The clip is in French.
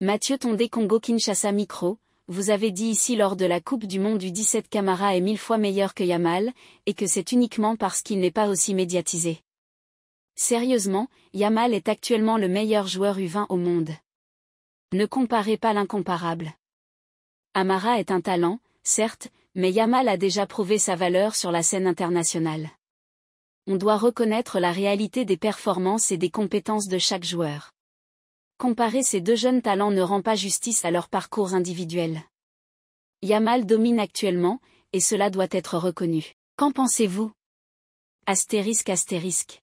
Mathieu Tondé Congo Kinshasa Micro, vous avez dit ici lors de la Coupe du Monde du 17 Camara est mille fois meilleur que Yamal, et que c'est uniquement parce qu'il n'est pas aussi médiatisé. Sérieusement, Yamal est actuellement le meilleur joueur U20 au monde. Ne comparez pas l'incomparable. Amara est un talent, certes, mais Yamal a déjà prouvé sa valeur sur la scène internationale. On doit reconnaître la réalité des performances et des compétences de chaque joueur. Comparer ces deux jeunes talents ne rend pas justice à leur parcours individuel. Yamal domine actuellement, et cela doit être reconnu. Qu'en pensez-vous Astérisque astérisque.